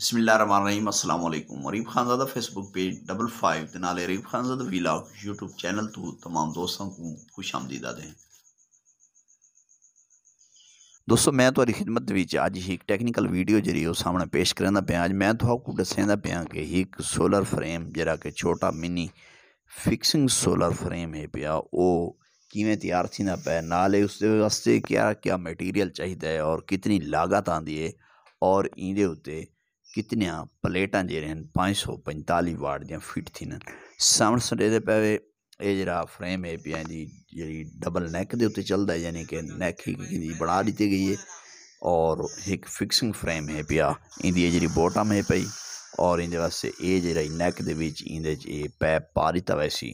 बसमीम अल्लाम गरीब Khanzada Facebook page double five के दनाल गरीब खानजादा वीलाग यूट्यूब चैनल तो तमाम दोस्तों को खुश आमदीदा दें दोस्तों मैं थोड़ी खिदमत अज ही एक टैक्निकल वीडियो जी सामने पेश करा पाया अज मैं थोड़ा दसेंदा पाया कि एक सोलर फ्रेम जरा कि छोटा मिनी फिक्सिंग सोलर फ्रेम है पाया वो किमें तैयार थी पाया नाले उसके वास्ते क्या क्या मटीरियल चाहिए और कितनी लागत आती है और इंटे कितनिया प्लेटा जहिड़ियूं आहिनि सौ पंजेतालीह वाट दिट थी थींदा आहिनि पे ये जरा पिया इहे पी फ्रेम है जी डबल नैक के उ चलता है यानी कि नैक ही बढ़ा दी गई है और एक फिक्सिंग फ्रेम है पिया इंदी जी बॉटम है पई और इन वास्त यह जरा नैक के पैप पा दिता वैसी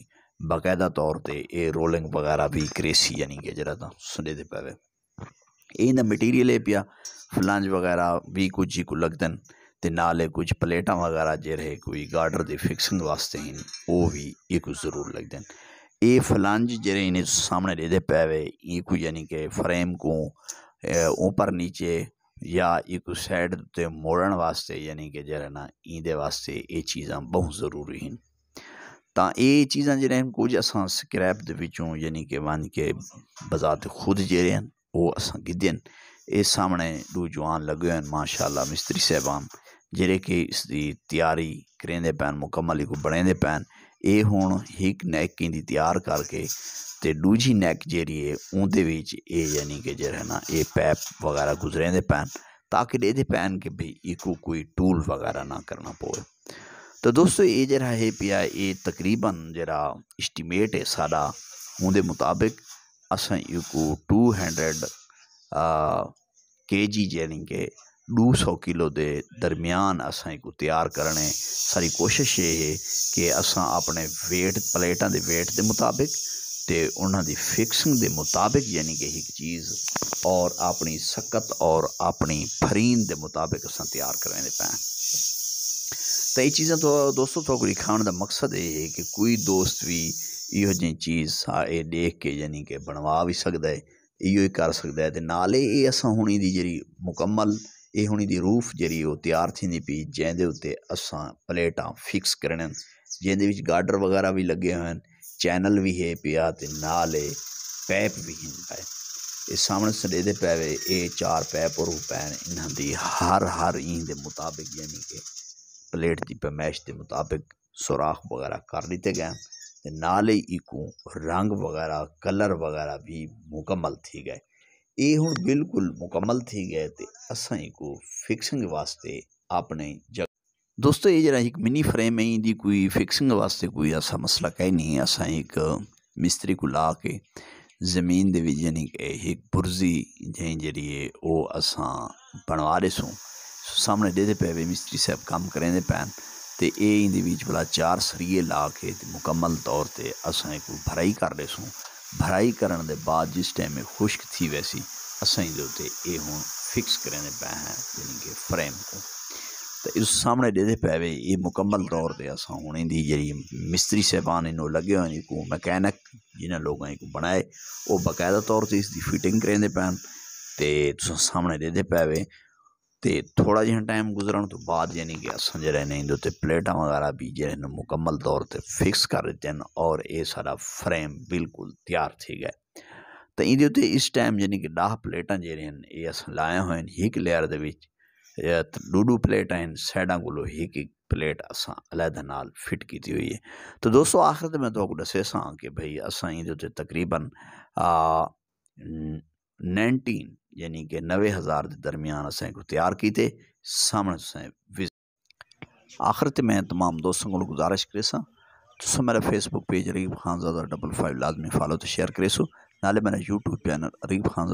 बाकायदा तौर पर ये रोलिंग वगैरह भी क्रेसी यानी कि जरा तो सड़े पे ये मटीरियल है पिया फलांज वगैरह भी कुछ ही लगते हैं ਤੇ ਨਾਲੇ ਕੁਝ ਪਲੇਟਾਂ ਵਗੈਰਾ ਜੇ ਰਹੇ ਕੋਈ ਗਾਰਡਰ ਦੀ ਫਿਕਸਿੰਗ ਵਾਸਤੇ ਹੀ ਉਹ ਵੀ ਇਹ ਕੁਝ ਜ਼ਰੂਰ ਲੱਗਦੇ ਨੇ ਇਹ ਫਲੰਜ ਜਿਹੜੇ ਇਹਨੇ ਸਾਹਮਣੇ ਦੇ ਦੇ ਪੈਵੇ ਇਹ ਕੋਈ ਯਾਨੀ ਕਿ ਫਰੇਮ ਕੋ ਉੱਪਰ ਨੀਚੇ या एक साइड ते मोड़न वास्ते यानी कि जरा ना ईंदे वास्ते ये चीज़ा बहुत ज़रूरी हैं ਤਾਂ ਇਹ ਚੀਜ਼ਾਂ ਜਿਹੜੀਆਂ ਕੁਝ ਅਸਾਂ ਸਕ੍ਰੈਪ ਦੇ ਵਿੱਚੋਂ ਯਾਨੀ ਕਿ ਮੰਨ ਕੇ ਬਜ਼ਾਤ ਖੁਦ ਜਿਹੜੇ ਹਨ ਉਹ ਅਸਾਂ ਗਿੱਦੇ ਹਨ ਇਹ ਸਾਹਮਣੇ ਦੋ ਜਵਾਨ ਲੱਗੇ ਹਨ ਮਾਸ਼ਾਅੱਲਾ ਮਿਸਤਰੀ ਸਹਿਬਾਨ ਜਿਹੜੇ ਕਿ ਇਸ ਦੀ ਤਿਆਰੀ ਕਰਦੇ ਪੈਣ ਮੁਕੰਮਲ ਇੱਕ ਬਣਾਉਂਦੇ ਪੈਣ ਇਹ ਹੁਣ ਇੱਕ ਨੈਕਿੰਗ ਦੀ ਤਿਆਰ ਕਰਕੇ ਤੇ ਦੂਜੀ ਨੈਕ ਜਿਹੜੀ ਹੈ ਉਹਦੇ ਵਿੱਚ ਇਹ ਯਾਨੀ ਕਿ ਜਿਹੜਾ ਨਾ ਇਹ ਪੈਪ ਵਗੈਰਾ ਗੁਜ਼ਰੇਂਦੇ ਪੈਣ ਤਾਂ ਕਿ ਇਹਦੇ ਪੈਣ ਕੇ ਵੀ ਇੱਕੋ ਕੋਈ ਟੂਲ ਵਗੈਰਾ ਨਾ ਕਰਨਾ ਪਵੇ तो दोस्तों ये जरा है पिया ये तकरीबन जरा इस्टीमेट है सारा उनके मुताबिक अस इको टू हंड्रेड के जी यानी कि दू सौ किलो जे दरम्यान अस को त्यार करने सारी कोशिश ये ऐ कि असां अपने वेट प्लेटां के वेट के मुताबिक तो उन्होंने दी फिक्सिंग दे मताबक यानी कि एक चीज़ और अपनी सकत और अपनी फरीन के मुताबिक अस तैयार करने दे पैं ते एह् तो दोस्तो थोड़ी लिखाण दा मकसद ये ऐ कि कोई दोस्त भी योजी चीज़ देख के यानी कि बनवा भी सकदा ऐ इयो ही कर सकदा ऐ ते नाल एह् असां हून एह्दी मुकम्मल हुणी दी रूफ़ जेह्ड़ी तैयार थी पी पई जंहिंदे उते असां फिक्स करने आहिनि जंहिंदे बिच गाडर वग़ैरह बि लॻे आहिनि चैनल भी हे पिया ते नाल पैप भी हिन पिया एह् सामनै सॾेदे पिया ये चार पैप और पिया इन्होंने हर हर ईंद के मुताबिक यानी कि प्लेट की पैमाइश के मुताबिक सुराख वग़ैरह कर दित्ते गए ते नाल ई इकूं रंग वग़ैरह कलर वग़ैरह भी मुकम्मल थी गए ਇਹ ਹੁਣ ਬਿਲਕੁਲ ਮੁਕੰਮਲ ਥੀ ਗਏ ਤੇ ਅਸਾਂ ਹੀ ਕੋ ਫਿਕਸਿੰਗ ਵਾਸਤੇ ਆਪਣੇ दोस्तों ये जरा एक मिनी फ्रेम है इंदी कोई फिक्सिंग वास्ते कोई ऐसा मसला कहीं नहीं अस एक मिस्त्री को ला के जमीन दे विच यानी एक पुरजी जहीं जरी है बनवा रहे सूं सामने दे पे मिस्त्री साहब काम करें पैन ते ए इंदे भला चार सरिए ला के मुकम्मल तौर पर असा एक भराई कर रहे सूं भराई ਕਰਨ ਦੇ ਬਾਅਦ ਜਿਸ ਟਾਈਮ ਇਹ ਖੁਸ਼ਕ ਥੀ ਵੈਸੀ ਅਸਾਂ ਇਹਦੇ ਉਤੇ ਇਹ ਹੁਣ ਫਿਕਸ ਕਰਨੇ ਪਏ ਹੈ ਯਾਨੀ तो इस सामने देते पे ये मुकम्मल तौर पर अस हूँ इनकी जी मिस्त्री साहबान इन्हों लगे हुए को मकैनिक जिन्हें लोगों को बनाए वो बाकायदा तौर पर इसकी फिटिंग करेंदे पैन तो सामने देते पे तो थोड़ा जहाँ टाइम गुजरन तो बाद यानी कि असं जो प्लेटा वगैरह भी जो मुकम्मल तौर पर फिक्स कर दिते हैं और ये सारा फ्रेम बिल्कुल तैयार थी गए तो इन उत्ते इस टाइम यानी कि डह प्लेटा जन लाया हुए एक लेयर डूडू प्लेट हैं सैडा को एक एक प्लेट असद न फिट की हुई है तो दोस्तों आखिर तो मैं तो दसे सी भाई असं इन तकरीबन नाइनटीन यानी कि नवे हज़ार के दरमियान असें को तैयार किए सामने तुम विज आखिर ते मैं तमाम दोस्तों को गुजारिश करे सो मेरा Facebook page Arib Khanzada double five लाजमी फॉलो तो शेयर सो नाले मेरा यूट्यूब चैनल अरीब खान